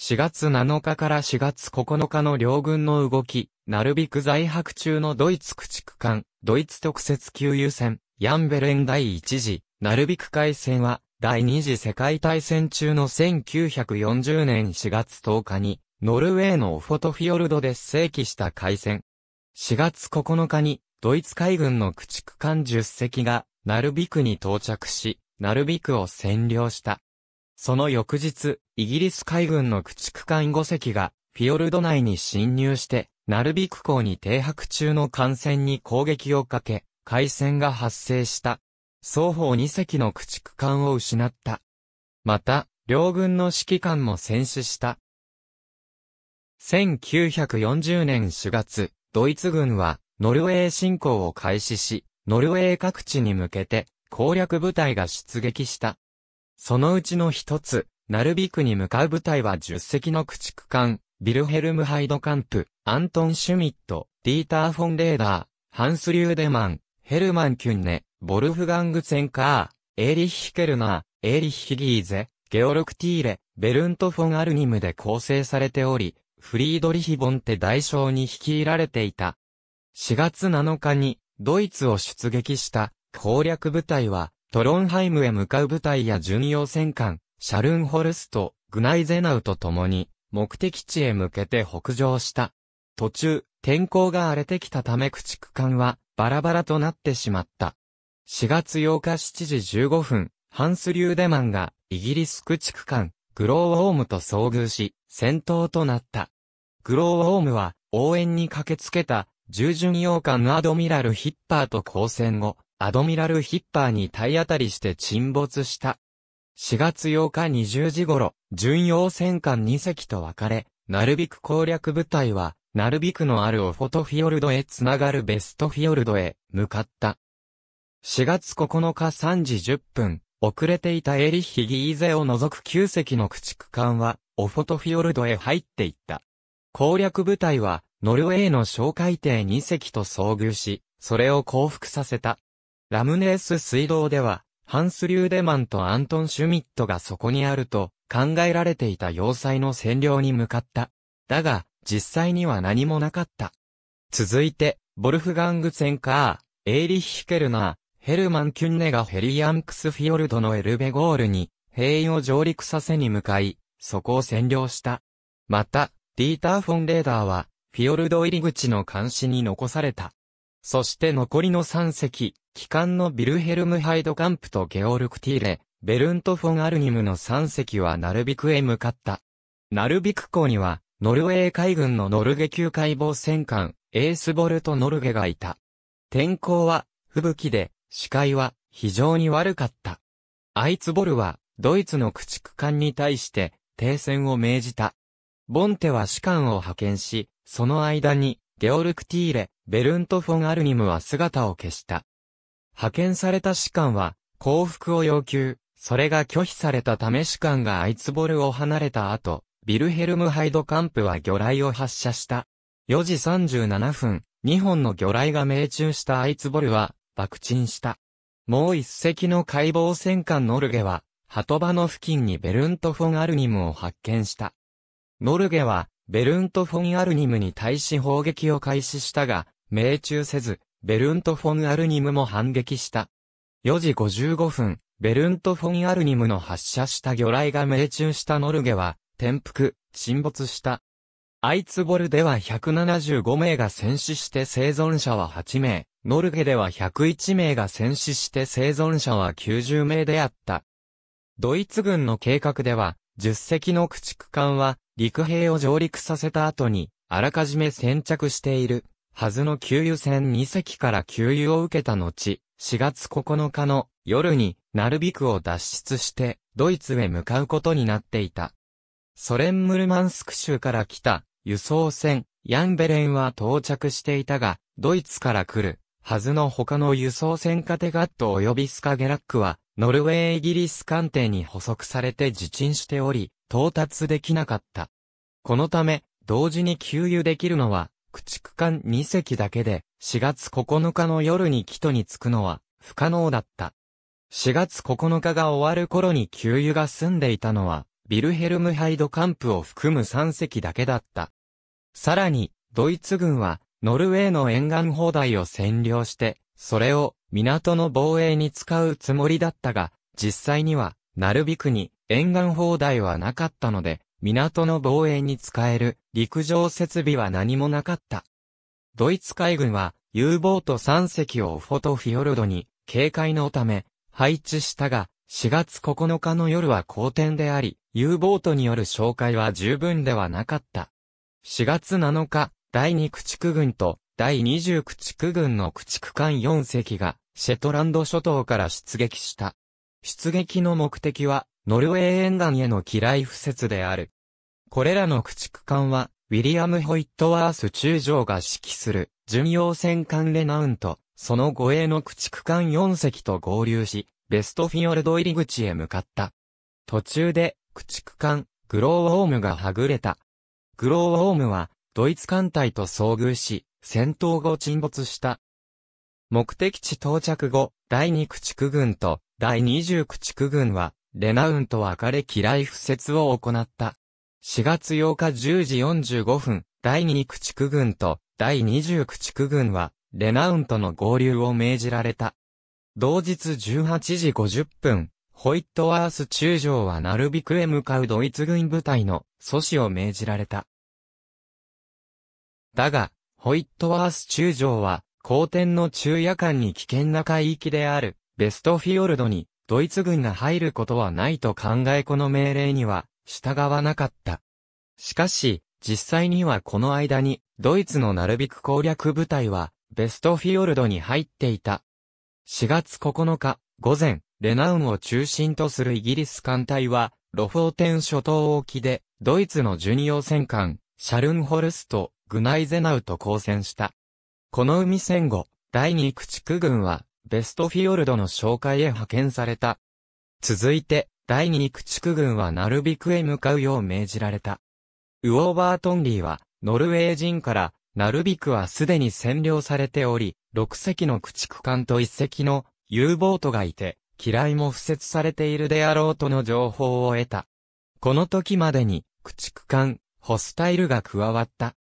4月7日から4月9日の両軍の動き、なるべく在泊中のドイツ駆逐艦、ドイツ特設給油船、ヤンベレン第1次、なるべく海戦は、第二次世界大戦中の1940年4月10日に、ノルウェーのオフォトフィヨルドで正規した海戦。4月9日に、ドイツ海軍の駆逐艦10隻が、なるびくに到着し、なるびくを占領した。その翌日、イギリス海軍の駆逐艦5隻が、フィヨルド内に侵入して、ナルビク港に停泊中の艦船に攻撃をかけ、海戦が発生した。双方2隻の駆逐艦を失った。また、両軍の指揮官も戦死した。1940年4月、ドイツ軍は、ノルウェー侵攻を開始し、ノルウェー各地に向けて、攻略部隊が出撃した。そのうちの一つ、ナルビクに向かう部隊は10隻の駆逐艦、ビルヘルム・ハイドカンプ、アントン・シュミット、ディーター・フォン・レーダー、ハンス・リューデマン、ヘルマン・キュンネ、ボルフガング・ツェンカー、エーリッヒ・ケルナー、エーリッヒ・ギーゼ、ゲオルク・ティーレ、ベルント・フォン・アルニムで構成されており、フリードリヒボンって代償に率いられていた。4月7日に、ドイツを出撃した、攻略部隊は、トロンハイムへ向かう部隊や巡洋戦艦、シャルンホルスト、グナイゼナウと共に、目的地へ向けて北上した。途中、天候が荒れてきたため駆逐艦は、バラバラとなってしまった。4月8日7時15分、ハンス・リューデマンが、イギリス駆逐艦、グローウォームと遭遇し、戦闘となった。グローウォームは、応援に駆けつけた、従巡洋艦アドミラル・ヒッパーと交戦後、アドミラルヒッパーに体当たりして沈没した。4月8日20時頃、巡洋戦艦2隻と別れ、ナルビク攻略部隊は、ナルビクのあるオフォトフィヨルドへつながるベストフィヨルドへ向かった。4月9日3時10分、遅れていたエリヒギーゼを除く9隻の駆逐艦は、オフォトフィヨルドへ入っていった。攻略部隊は、ノルウェーの小海艇2隻と遭遇し、それを降伏させた。ラムネース水道では、ハンス・リューデマンとアントン・シュミットがそこにあると考えられていた要塞の占領に向かった。だが、実際には何もなかった。続いて、ボルフガング・ツェンカー、エイリッヒ・ケルナー、ヘルマン・キュンネがヘリアンクスフィヨルドのエルベゴールに、兵員を上陸させに向かい、そこを占領した。また、ディーター・フォン・レーダーは、フィヨルド入り口の監視に残された。そして残りの3隻、機関のビルヘルム・ハイドカンプとゲオルク・ティーレ、ベルント・フォン・アルニムの3隻はナルビクへ向かった。ナルビク港には、ノルウェー海軍のノルゲ級海防戦艦、エースボルト・ノルゲがいた。天候は、吹雪で、視界は、非常に悪かった。アイツボルは、ドイツの駆逐艦に対して、停戦を命じた。ボンテは士官を派遣し、その間に、ゲオルク・ティーレ、ベルント・フォン・アルニムは姿を消した。派遣された士官は、降伏を要求、それが拒否されたため士官がアイツボルを離れた後、ビルヘルム・ハイドカンプは魚雷を発射した。4時37分、2本の魚雷が命中したアイツボルは、爆沈した。もう一隻の解剖戦艦ノルゲは、鳩場の付近にベルント・フォン・アルニムを発見した。ノルゲは、ベルント・フォン・アルニムに対し砲撃を開始したが、命中せず、ベルント・フォン・アルニムも反撃した。4時55分、ベルント・フォン・アルニムの発射した魚雷が命中したノルゲは、転覆、沈没した。アイツボルでは175名が戦死して生存者は8名、ノルゲでは101名が戦死して生存者は90名であった。ドイツ軍の計画では、10隻の駆逐艦は陸兵を上陸させた後に、あらかじめ先着しているはずの給油船2隻から給油を受けた後、4月9日の夜に、ナルビクを脱出して、ドイツへ向かうことになっていた。ソ連ムルマンスク州から来た輸送船、ヤンベレンは到着していたが、ドイツから来る、はずの他の輸送船カテガット及びスカゲラックは、ノルウェーイギリス艦艇に捕捉されて自沈しており、到達できなかった。このため、同時に給油できるのは、逐艦2隻だけで、4月9日の夜に帰途に着くのは不可能だった。4月9日が終わる頃に給油が済んでいたのは、ビルヘルムハイドカンプを含む3隻だけだった。さらに、ドイツ軍は、ノルウェーの沿岸砲台を占領して、それを港の防衛に使うつもりだったが、実際には、なるべくに沿岸砲台はなかったので、港の防衛に使える陸上設備は何もなかった。ドイツ海軍は U ボート3隻をフォトフィヨルドに警戒のため配置したが、4月9日の夜は好天であり、U ボートによる紹介は十分ではなかった。4月7日、第2駆逐軍と第20駆逐軍の駆逐艦4隻がシェトランド諸島から出撃した。出撃の目的はノルウェー沿岸への嫌い敷設である。これらの駆逐艦は、ウィリアム・ホイットワース中将が指揮する、巡洋戦艦レナウンと、その護衛の駆逐艦4隻と合流し、ベストフィヨルド入り口へ向かった。途中で、駆逐艦、グローウォームがはぐれた。グローウォームは、ドイツ艦隊と遭遇し、戦闘後沈没した。目的地到着後、第2駆逐軍と第20駆逐軍は、レナウンと別れ嫌い不説を行った。4月8日10時45分、第2駆逐軍と第20駆逐軍は、レナウンとの合流を命じられた。同日18時50分、ホイットワース中将はナルビクへ向かうドイツ軍部隊の阻止を命じられた。だが、ホイットワース中将は、後天の中夜間に危険な海域である、ベストフィヨルドにドイツ軍が入ることはないと考えこの命令には従わなかった。しかし、実際にはこの間に、ドイツのなるべく攻略部隊は、ベストフィヨルドに入っていた。4月9日、午前、レナウンを中心とするイギリス艦隊は、ロフォーテン諸島沖で、ドイツのジュニオ戦艦、シャルンホルスト、グナイゼナウと交戦した。この海戦後、第二駆逐軍は、ベストフィヨルドの紹介へ派遣された。続いて、第二駆逐軍はナルビクへ向かうよう命じられた。ウォーバートンリーは、ノルウェー人から、ナルビクはすでに占領されており、6隻の駆逐艦と1隻の U ボートがいて、機雷も付設されているであろうとの情報を得た。この時までに、駆逐艦、ホスタイルが加わった。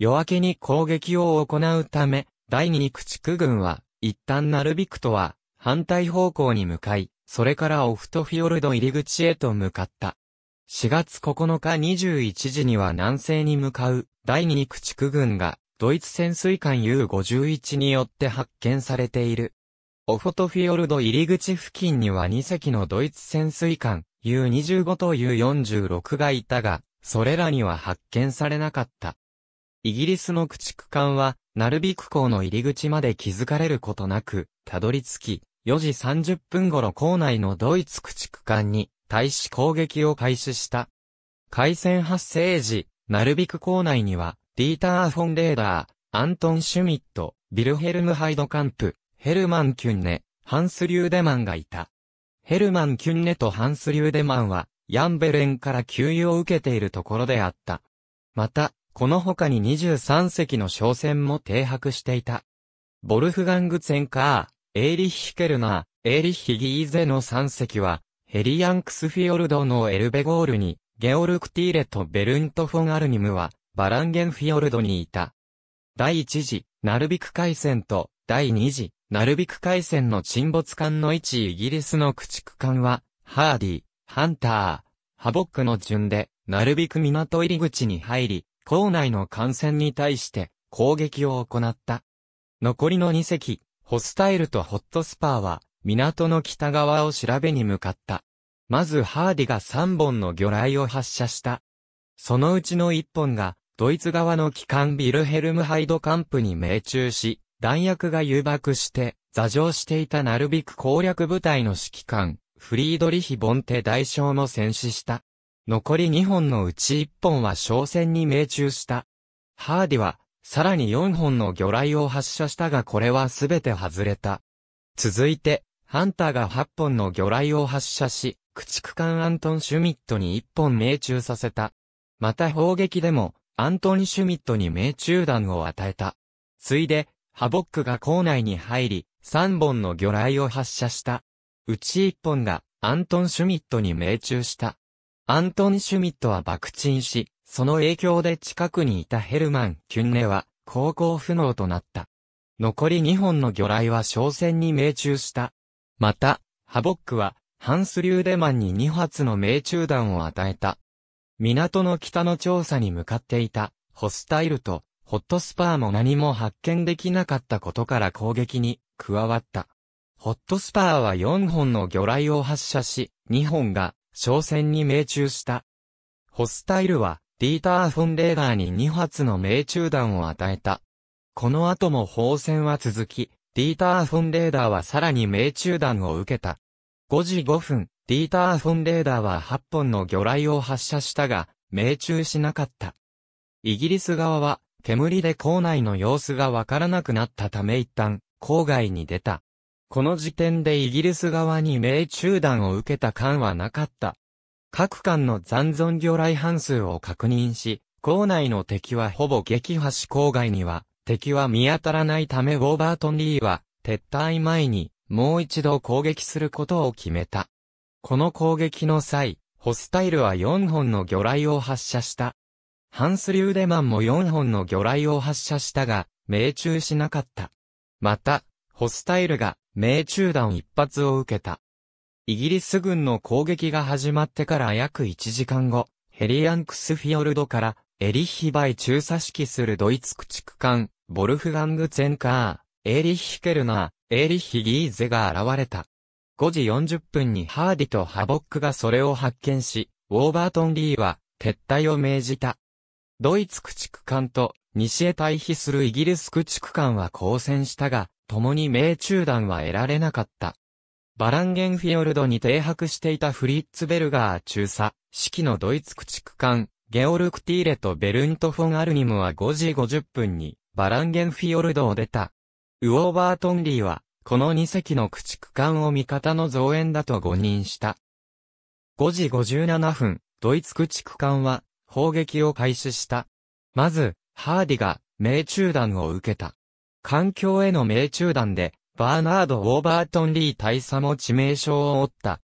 夜明けに攻撃を行うため、第二駆逐軍は一旦ナルビクトは、反対方向に向かい、それからオフトフィヨルド入り口へと向かった。4月9日21時には南西に向かう第2駆逐軍がドイツ潜水艦 U51 によって発見されている。オフトフィヨルド入り口付近には2隻のドイツ潜水艦 U25 と U46 がいたが、それらには発見されなかった。イギリスの駆逐艦は、ナルビク港の入り口まで気づかれることなく、たどり着き、4時30分頃港内のドイツ駆逐艦に対し攻撃を開始した。海戦発生時、ナルビク港内には、ディーター・フォン・レーダー、アントン・シュミット、ビルヘルム・ハイドカンプ、ヘルマン・キュンネ、ハンス・リューデマンがいた。ヘルマン・キュンネとハンス・リューデマンは、ヤンベレンから給油を受けているところであった。また、この他に23隻の商船も停泊していた。ボルフガングツェンカー、エーリッヒケルナー、エーリッヒギーゼの3隻は、ヘリアンクスフィヨルドのエルベゴールに、ゲオルクティーレとベルント・フォン・アルニムは、バランゲンフィヨルドにいた。第1次、ナルビク海戦と、第2次、ナルビク海戦の沈没艦の位置イギリスの駆逐艦は、ハーディ、ハンター、ハボックの順で、ナルビク港入り口に入り、校内の感染に対して攻撃を行った。残りの2隻、ホスタイルとホットスパーは、港の北側を調べに向かった。まずハーディが3本の魚雷を発射した。そのうちの1本が、ドイツ側の機関ビルヘルムハイドカンプに命中し、弾薬が誘爆して、座上していたナルビク攻略部隊の指揮官、フリードリヒ・ボンテ大将も戦死した。残り2本のうち1本は商船に命中した。ハーディは、さらに4本の魚雷を発射したがこれはすべて外れた。続いて、ハンターが8本の魚雷を発射し、駆逐艦アントン・シュミットに1本命中させた。また砲撃でも、アントン・シュミットに命中弾を与えた。ついで、ハボックが校内に入り、3本の魚雷を発射した。うち1本が、アントン・シュミットに命中した。アントン・シュミットは爆沈し、その影響で近くにいたヘルマン・キュンネは、航行不能となった。残り2本の魚雷は商船に命中した。また、ハボックは、ハンス・リューデマンに2発の命中弾を与えた。港の北の調査に向かっていた、ホスタイルと、ホットスパーも何も発見できなかったことから攻撃に加わった。ホットスパーは4本の魚雷を発射し、2本が商船に命中した。ホスタイルは、ディーター・フォン・レーガーに2発の命中弾を与えた。この後も砲戦は続き、ディーター・フォン・レーダーはさらに命中弾を受けた。5時5分、ディーター・フォン・レーダーは8本の魚雷を発射したが、命中しなかった。イギリス側は、煙で港内の様子がわからなくなったため一旦、郊外に出た。この時点でイギリス側に命中弾を受けた艦はなかった。各艦の残存魚雷半数を確認し、港内の敵はほぼ撃破し郊外には敵は見当たらないためウォーバートン・リーは撤退前にもう一度攻撃することを決めた。この攻撃の際、ホスタイルは4本の魚雷を発射した。ハンス・リューデマンも4本の魚雷を発射したが、命中しなかった。また、ホスタイルが命中弾一発を受けた。イギリス軍の攻撃が始まってから約1時間後、ヘリアンクスフィヨルドからエリヒバイ中佐指揮するドイツ駆逐艦、ボルフガングツェンカー、エーリッヒケルナー、エーリッヒギーゼが現れた。5時40分にハーディとハボックがそれを発見し、ウォーバートン・リーは撤退を命じた。ドイツ駆逐艦と西へ退避するイギリス駆逐艦は交戦したが、共に命中弾は得られなかった。バランゲンフィヨルドに停泊していたフリッツベルガー中佐、指揮のドイツ駆逐艦、ゲオルクティーレとベルント・フォン・アルニムは5時50分に、バランゲンフィヨルドを出た。ウォーバートンリーは、この2隻の駆逐艦を味方の増援だと誤認した。5時57分、ドイツ駆逐艦は、砲撃を開始した。まず、ハーディが、命中弾を受けた。環境への命中弾で、バーナード・ウォーバートン・リー大佐も致命傷を負った。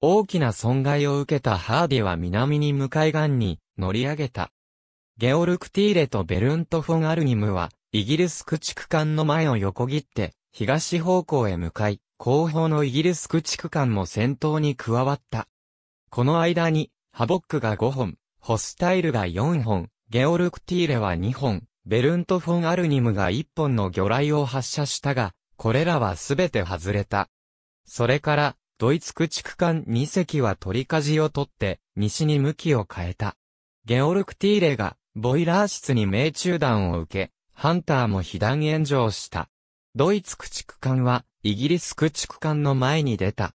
大きな損害を受けたハーディは南に向かい岸に乗り上げた。ゲオルクティーレとベルント・フォン・アルニムは、イギリス駆逐艦の前を横切って、東方向へ向かい、後方のイギリス駆逐艦も先頭に加わった。この間に、ハボックが5本、ホスタイルが4本、ゲオルクティーレは2本、ベルント・フォン・アルニムが一本の魚雷を発射したが、これらはすべて外れた。それから、ドイツ駆逐艦2隻は取り舵を取って、西に向きを変えた。ゲオルク・ティーレが、ボイラー室に命中弾を受け、ハンターも被弾炎上した。ドイツ駆逐艦は、イギリス駆逐艦の前に出た。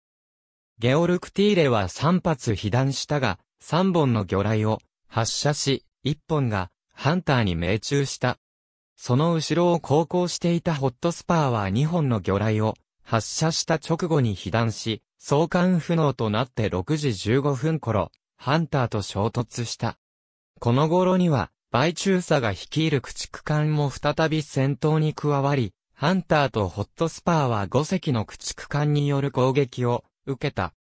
ゲオルク・ティーレは3発被弾したが、3本の魚雷を発射し、1本がハンターに命中した。その後ろを航行していたホットスパーは2本の魚雷を発射した直後に被弾し、相関不能となって6時15分頃、ハンターと衝突した。この頃には、ューサが率いる駆逐艦も再び戦闘に加わり、ハンターとホットスパーは5隻の駆逐艦による攻撃を受けた。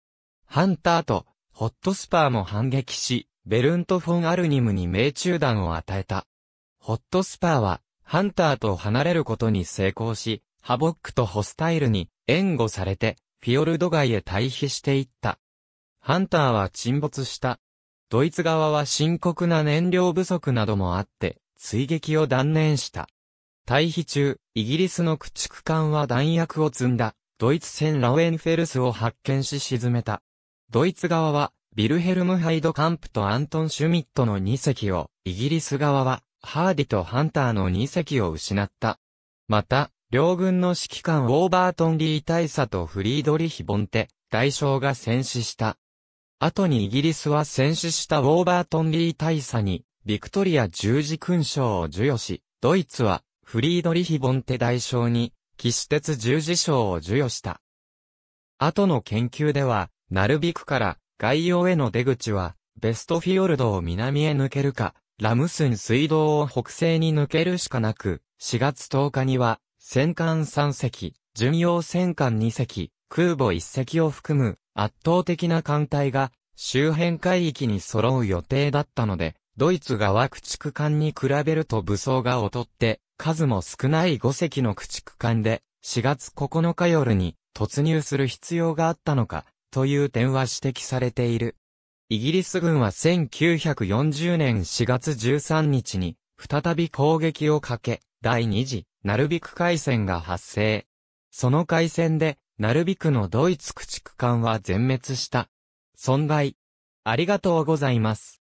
ハンターとホットスパーも反撃し、ベルント・フォン・アルニムに命中弾を与えた。ホットスパーは、ハンターと離れることに成功し、ハボックとホスタイルに援護されて、フィヨルド街へ退避していった。ハンターは沈没した。ドイツ側は深刻な燃料不足などもあって、追撃を断念した。退避中、イギリスの駆逐艦は弾薬を積んだ、ドイツ船ラウェンフェルスを発見し沈めた。ドイツ側は、ビルヘルム・ハイド・カンプとアントン・シュミットの2隻を、イギリス側は、ハーディとハンターの2隻を失った。また、両軍の指揮官ウォーバートン・リー大佐とフリードリヒ・ボンテ、大将が戦死した。後にイギリスは戦死したウォーバートン・リー大佐に、ビクトリア十字勲章を授与し、ドイツは、フリードリヒ・ボンテ大将に、騎士鉄十字章を授与した。後の研究では、ナルビクから外洋への出口は、ベストフィヨルドを南へ抜けるか、ラムスン水道を北西に抜けるしかなく、4月10日には、戦艦3隻、巡洋戦艦2隻、空母1隻を含む圧倒的な艦隊が周辺海域に揃う予定だったので、ドイツ側駆逐艦に比べると武装が劣って、数も少ない5隻の駆逐艦で、4月9日夜に突入する必要があったのか、という点は指摘されている。イギリス軍は1940年4月13日に再び攻撃をかけ、第2次ナルビク海戦が発生。その海戦でナルビクのドイツ駆逐艦は全滅した。損害。ありがとうございます。